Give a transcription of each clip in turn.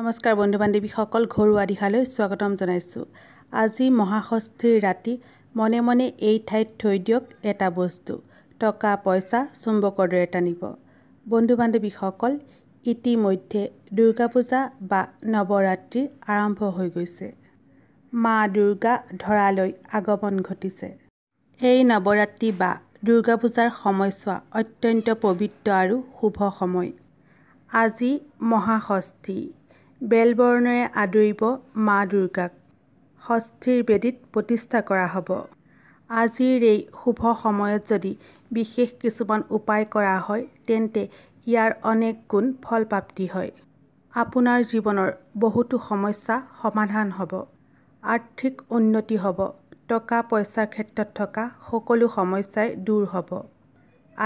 নমস্কাৰ বন্ধু বান্ধৱীসকল ঘৰুৱা দিশালৈ স্বাগতম জনাইছোঁ আজি মহাষষ্ঠীৰ ৰাতি মনে মনে এই ঠাইত থৈ দিয়ক এটা বস্তু টকা পইচা চুম্বকৰ দৰে টানিব বন্ধু বান্ধৱীসকল ইতিমধ্যে দুৰ্গা পূজা বা নৱৰাত্ৰি আৰম্ভ হৈ গৈছে মা দুৰ্গা ধৰালৈ আগমন ঘটিছে এই নৱৰাত্ৰি বা দুৰ্গা পূজাৰ সময়ছোৱা অত্যন্ত পবিত্ৰ আৰু শুভ সময় আজি মহাষষ্ঠী বেলবৰ্ণৰে আদৰিব মা দুৰ্গাক ষষ্ঠীৰ বেদীত প্ৰতিষ্ঠা কৰা হ'ব আজিৰ এই শুভ সময়ত যদি বিশেষ কিছুমান উপায় কৰা হয় তেন্তে ইয়াৰ অনেক গুণ ফলপ্ৰাপ্তি হয় আপোনাৰ জীৱনৰ বহুতো সমস্যা সমাধান হ'ব আৰ্থিক উন্নতি হ'ব টকা পইচাৰ ক্ষেত্ৰত থকা সকলো সমস্যাই দূৰ হ'ব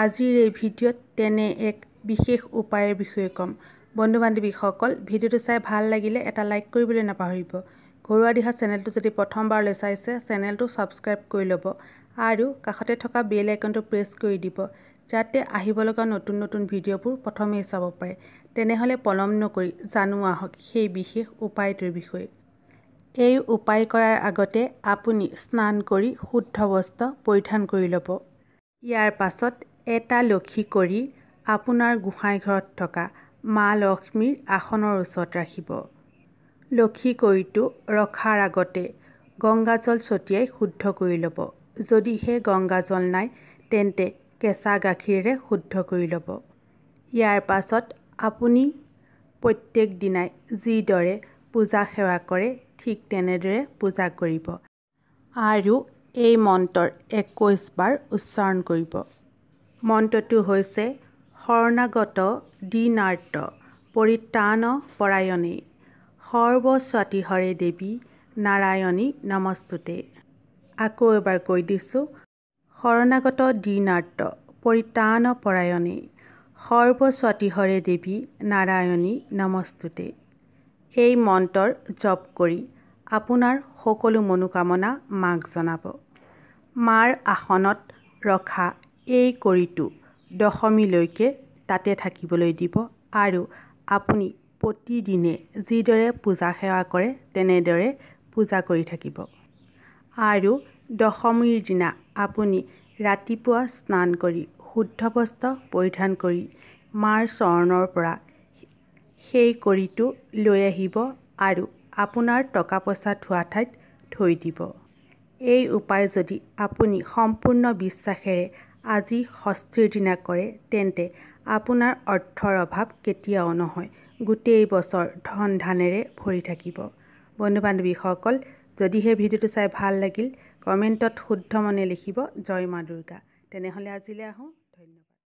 আজিৰ এই ভিডিঅ'ত তেনে এক বিশেষ উপায়ৰ বিষয়ে ক'ম বন্ধু বান্ধৱীসকল ভিডিঅ'টো চাই ভাল লাগিলে এটা লাইক কৰিবলৈ নাপাহৰিব ঘৰুৱা দিহা চেনেলটো যদি প্ৰথমবাৰলৈ চাইছে চেনেলটো ছাবস্ক্ৰাইব কৰি ল'ব আৰু কাষতে থকা বেল আইকনটো প্ৰেছ কৰি দিব যাতে আহিব লগা নতুন নতুন ভিডিঅ'বোৰ প্ৰথমেই চাব পাৰে তেনেহ'লে পলম নকৰি জানো আহক সেই বিশেষ উপায়টোৰ বিষয়ে এই উপায় কৰাৰ আগতে আপুনি স্নান কৰি শুদ্ধ বস্ত্ৰ পৰিধান কৰি ল'ব ইয়াৰ পাছত এটা লক্ষী কৰি আপোনাৰ গোঁসাই ঘৰত থকা মা লক্ষ্মীৰ আসনৰ ওচৰত ৰাখিব লক্ষী কৰিটো ৰখাৰ আগতে গংগাজল ছটিয়াই শুদ্ধ কৰি ল'ব যদিহে গংগাজল নাই তেন্তে কেঁচা গাখীৰেৰে শুদ্ধ কৰি ল'ব ইয়াৰ পাছত আপুনি প্ৰত্যেক দিনাই যিদৰে পূজা সেৱা কৰে ঠিক তেনেদৰে পূজা কৰিব আৰু এই মন্ত্ৰৰ একৈছ বাৰ উচ্চাৰণ কৰিব মন্ত্ৰটো হৈছে শৰণাগত দীনাৰ্ত পৰিত্ৰাণ সৰ্বস্বতী হৰে দেৱী নাৰায়ণী নমস্তুতে আকৌ এবাৰ কৈ দিছোঁ শৰণাগত দীনাৰ্ত পৰিত্ৰাণ সৰ্বস্বতী হৰে দেৱী নাৰায়ণী নমস্তুতে এই মন্ত্ৰৰ জপ কৰি আপোনাৰ সকলো মনোকামনা মাক জনাব মাৰ আসনত ৰখা এই কৰিটো দশমীলৈকে তাতে থাকিবলৈ দিব আৰু আপুনি প্ৰতিদিনে যিদৰে পূজা সেৱা কৰে তেনেদৰে পূজা কৰি থাকিব আৰু দশমীৰ দিনা আপুনি ৰাতিপুৱা স্নান কৰি শুদ্ধ বস্ত্ৰ পৰিধান কৰি মাৰ চৰণৰ পৰা সেই কৰিটো লৈ আহিব আৰু আপোনাৰ টকা পইচা থোৱা ঠাইত থৈ দিব এই উপায় যদি আপুনি সম্পূৰ্ণ বিশ্বাসেৰে আজি ষষ্ঠীৰ দিনা কৰে তেন্তে আপোনাৰ অৰ্থৰ অভাৱ কেতিয়াও নহয় গোটেই বছৰ ধন ধানেৰে ভৰি থাকিব বন্ধু বান্ধৱীসকল যদিহে ভিডিঅ'টো চাই ভাল লাগিল কমেণ্টত শুদ্ধ মনে লিখিব জয় মা দুৰ্গা তেনেহ'লে আজিলৈ আহোঁ